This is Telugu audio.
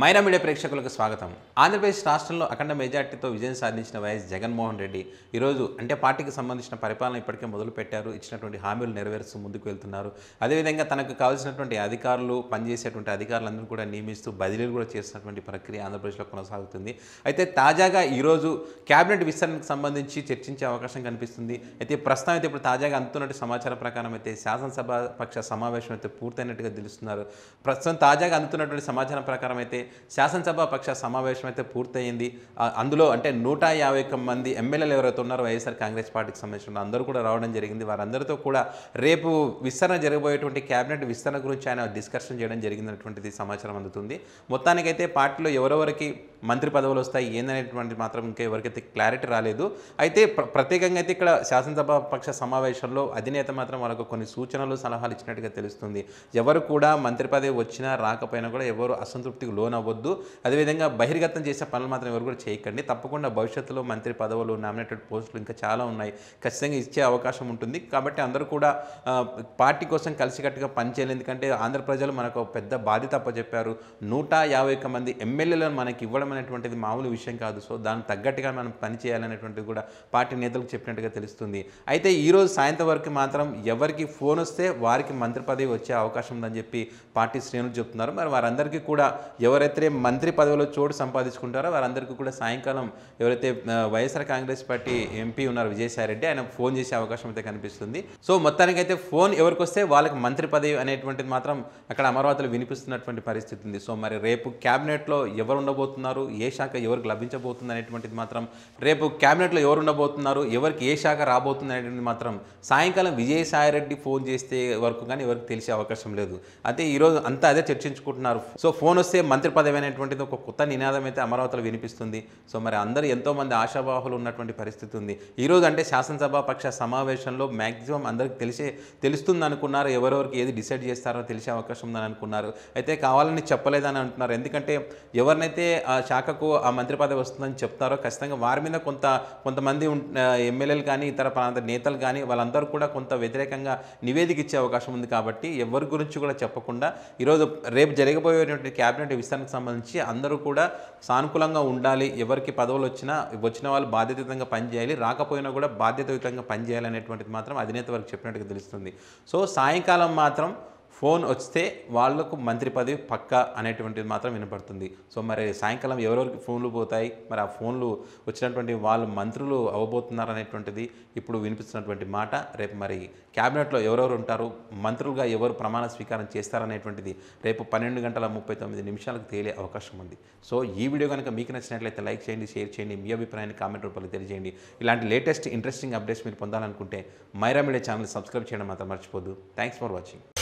మైనా మీడియా ప్రేక్షకులకు స్వాగతం ఆంధ్రప్రదేశ్ రాష్ట్రంలో అఖండ మెజార్టీతో విజయం సాధించిన వైఎస్ జగన్మోహన్ రెడ్డి ఈరోజు అంటే పార్టీకి సంబంధించిన పరిపాలన ఇప్పటికే మొదలుపెట్టారు ఇచ్చినటువంటి హామీలు నెరవేరుస్తూ ముందుకు వెళ్తున్నారు అదేవిధంగా తనకు కావాల్సినటువంటి అధికారులు పనిచేసేటువంటి అధికారులందరూ కూడా నియమిస్తూ బదిలీలు కూడా చేసినటువంటి ప్రక్రియ ఆంధ్రప్రదేశ్లో కొనసాగుతుంది అయితే తాజాగా ఈరోజు కేబినెట్ విస్తరణకు సంబంధించి చర్చించే అవకాశం కనిపిస్తుంది అయితే ప్రస్తుతం అయితే ఇప్పుడు తాజాగా అందుతున్నట్టు సమాచారం ప్రకారం అయితే శాసనసభ పక్ష సమావేశం అయితే పూర్తయినట్టుగా తెలుస్తున్నారు ప్రస్తుతం తాజాగా అందుతున్నటువంటి సమాచారం ప్రకారం అయితే శాసనసభ పక్ష సమావేశం అయితే పూర్తయింది అందులో అంటే నూట యాభై మంది ఎమ్మెల్యేలు ఎవరైతే ఉన్నారో వైఎస్ఆర్ కాంగ్రెస్ పార్టీకి సంబంధించిన అందరూ కూడా రావడం జరిగింది వారందరితో కూడా రేపు విస్తరణ జరగబోయేటువంటి క్యాబినెట్ విస్తరణ గురించి ఆయన డిస్కషన్ చేయడం జరిగిందన్నటువంటిది సమాచారం అందుతుంది మొత్తానికైతే పార్టీలో ఎవరెవరికి మంత్రి పదవులు వస్తాయి ఏందనేటువంటి మాత్రం ఇంకా ఎవరికైతే క్లారిటీ రాలేదు అయితే ప్రత్యేకంగా అయితే ఇక్కడ శాసనసభ పక్ష సమావేశంలో అధినేత మాత్రం వాళ్ళకు కొన్ని సూచనలు సలహాలు ఇచ్చినట్టుగా తెలుస్తుంది ఎవరు కూడా మంత్రి పదవి వచ్చినా రాకపోయినా కూడా ఎవరు అసంతృప్తికి లోనవ్వద్దు అదేవిధంగా బహిర్గతం చేసే పనులు మాత్రం ఎవరు కూడా చేయకండి తప్పకుండా భవిష్యత్తులో మంత్రి పదవులు నామినేటెడ్ పోస్టులు ఇంకా చాలా ఉన్నాయి ఖచ్చితంగా ఇచ్చే అవకాశం ఉంటుంది కాబట్టి అందరూ కూడా పార్టీ కోసం కలిసికట్టుగా పనిచేయాలి ఎందుకంటే ఆంధ్రప్రజలు మనకు పెద్ద బాధ్యత చెప్పారు నూట యాభై ఒక్క మంది ఎమ్మెల్యేలను మనకి ఇవ్వడం అనేటువంటిది మామూలు విషయం కాదు సో దాని తగ్గట్టుగా మనం పనిచేయాలనేటువంటిది కూడా పార్టీ నేతలకు చెప్పినట్టుగా తెలుస్తుంది అయితే ఈరోజు సాయంత్రం వరకు మాత్రం ఎవరికి ఫోన్ వస్తే వారికి మంత్రి పదవి వచ్చే అవకాశం ఉందని చెప్పి పార్టీ శ్రేణులు చెప్తున్నారు మరి వారందరికీ కూడా ఎవరైతే మంత్రి పదవిలో చోటు సంపాదించుకుంటారో వారందరికీ కూడా సాయంకాలం ఎవరైతే వైఎస్ఆర్ కాంగ్రెస్ పార్టీ ఎంపీ ఉన్నారు విజయసాయిరెడ్డి ఆయన ఫోన్ చేసే అవకాశం అయితే కనిపిస్తుంది సో మొత్తానికి అయితే ఫోన్ ఎవరికి వస్తే వాళ్ళకి మంత్రి పదవి అనేటువంటిది మాత్రం అక్కడ అమరావతిలో వినిపిస్తున్నటువంటి పరిస్థితి ఉంది సో మరి రేపు క్యాబినెట్లో ఎవరు ఉండబోతున్నారు ఉండబోతున్నారు ఏ శాఖ ఎవరికి లభించబోతుంది అనేటువంటిది మాత్రం రేపు క్యాబినెట్లో ఎవరు ఉండబోతున్నారు ఎవరికి ఏ శాఖ రాబోతుంది అనేటువంటిది మాత్రం సాయంకాలం విజయసాయిరెడ్డి ఫోన్ చేస్తే వరకు కానీ ఎవరికి తెలిసే అవకాశం లేదు అయితే ఈరోజు అంతా అదే చర్చించుకుంటున్నారు సో ఫోన్ వస్తే మంత్రి పదవి అనేటువంటిది ఒక కొత్త నినాదం అయితే అమరావతిలో వినిపిస్తుంది సో మరి అందరూ ఎంతోమంది ఆశావాహులు ఉన్నటువంటి పరిస్థితి ఉంది ఈరోజు అంటే శాసనసభ పక్ష సమావేశంలో మ్యాక్సిమం అందరికి తెలిసే తెలుస్తుంది అనుకున్నారు ఎవరెవరికి ఏది డిసైడ్ చేస్తారో తెలిసే అవకాశం ఉందని అనుకున్నారు అయితే కావాలని చెప్పలేదని అంటున్నారు ఎందుకంటే ఎవరినైతే శాఖకు ఆ మంత్రి పదవి వస్తుందని చెప్తారో ఖచ్చితంగా వారి మీద కొంత కొంతమంది ఎమ్మెల్యేలు కానీ ఇతర ప్రాంత నేతలు కానీ వాళ్ళందరూ కూడా కొంత వ్యతిరేకంగా నివేదిక ఇచ్చే అవకాశం ఉంది కాబట్టి ఎవరి గురించి కూడా చెప్పకుండా ఈరోజు రేపు జరగబోయేటువంటి క్యాబినెట్ విస్తరణకు సంబంధించి అందరూ కూడా సానుకూలంగా ఉండాలి ఎవరికి పదవులు వచ్చినా వచ్చిన వాళ్ళు బాధ్యతయుతంగా పనిచేయాలి రాకపోయినా కూడా బాధ్యతయుతంగా పనిచేయాలి అనేటువంటిది మాత్రం అధినేత వరకు చెప్పినట్టుగా తెలుస్తుంది సో సాయంకాలం మాత్రం ఫోన్ వస్తే వాళ్లకు మంత్రి పదవి పక్క అనేటువంటిది మాత్రం వినపడుతుంది సో మరి సాయంకాలం ఎవరెవరికి ఫోన్లు పోతాయి మరి ఆ ఫోన్లు వచ్చినటువంటి వాళ్ళు మంత్రులు అవ్వబోతున్నారు అనేటువంటిది ఇప్పుడు వినిపిస్తున్నటువంటి మాట రేపు మరి క్యాబినెట్లో ఎవరెవరు ఉంటారు మంత్రులుగా ఎవరు ప్రమాణ స్వీకారం చేస్తారనేటువంటిది రేపు పన్నెండు గంటల ముప్పై తొమ్మిది నిమిషాలకు తేలే అవకాశం ఉంది సో ఈ వీడియో కనుక మీకు నచ్చినట్లయితే లైక్ చేయండి షేర్ చేయండి మీ అభిప్రాయాన్ని కామెంట్ రూపంలో తెలియజేయండి ఇలాంటి లేటెస్ట్ ఇంట్రెస్టింగ్ అప్డేట్స్ మీరు పొందాలనుకుంటే మైరా మీడియా ఛానల్ సబ్స్క్రైబ్ చేయడం మాత్రం మర్చిపోద్దు థ్యాంక్స్ ఫర్ వాచింగ్